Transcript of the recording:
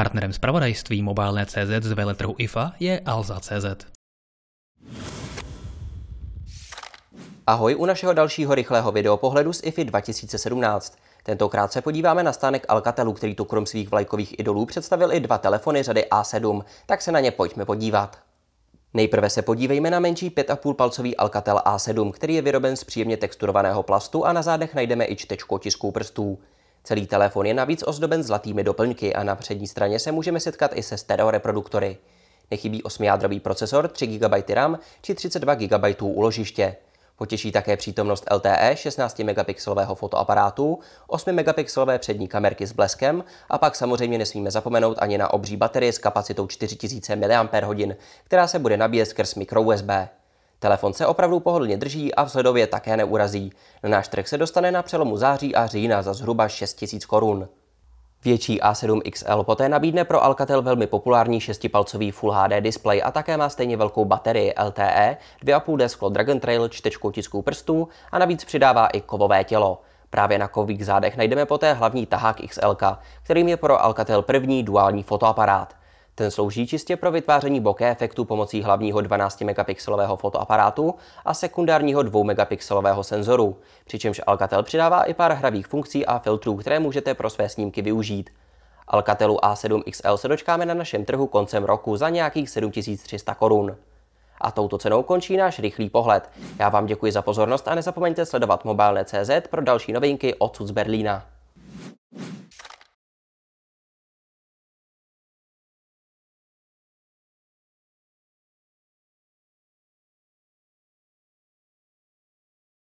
Partnerem zpravodajství CZ z veletrhu IFA je Alza.cz. Ahoj u našeho dalšího rychlého videopohledu z IFI 2017. Tentokrát se podíváme na stánek Alcatelu, který tu krom svých vlajkových idolů představil i dva telefony řady A7, tak se na ně pojďme podívat. Nejprve se podívejme na menší 5,5 palcový Alcatel A7, který je vyroben z příjemně texturovaného plastu a na zádech najdeme i čtečku otisků prstů. Celý telefon je navíc ozdoben zlatými doplňky a na přední straně se můžeme setkat i se stereo reproduktory. Nechybí 8-jádrový procesor, 3 GB RAM či 32 GB úložiště. Potěší také přítomnost LTE 16-megapixelového fotoaparátu, 8-megapixelové přední kamerky s bleskem a pak samozřejmě nesmíme zapomenout ani na obří baterii s kapacitou 4000 mAh, která se bude nabíjet skrz mikro USB. Telefon se opravdu pohodlně drží a vzhledově také neurazí. Na náš trh se dostane na přelomu září a října za zhruba 6000 korun. Větší A7 XL poté nabídne pro Alcatel velmi populární 6-palcový Full HD displej a také má stejně velkou baterii LTE, 2,5D sklo Dragon Trail, čtečku tisků prstů a navíc přidává i kovové tělo. Právě na kovových zádech najdeme poté hlavní tahák XL, kterým je pro Alcatel první duální fotoaparát. Ten slouží čistě pro vytváření bokeh efektu pomocí hlavního 12 megapixelového fotoaparátu a sekundárního 2 megapixelového senzoru, přičemž Alcatel přidává i pár hravých funkcí a filtrů, které můžete pro své snímky využít. Alcatelu A7 XL se dočkáme na našem trhu koncem roku za nějakých 7300 korun. A touto cenou končí náš rychlý pohled. Já vám děkuji za pozornost a nezapomeňte sledovat mobile.cz pro další novinky odsud z Berlína.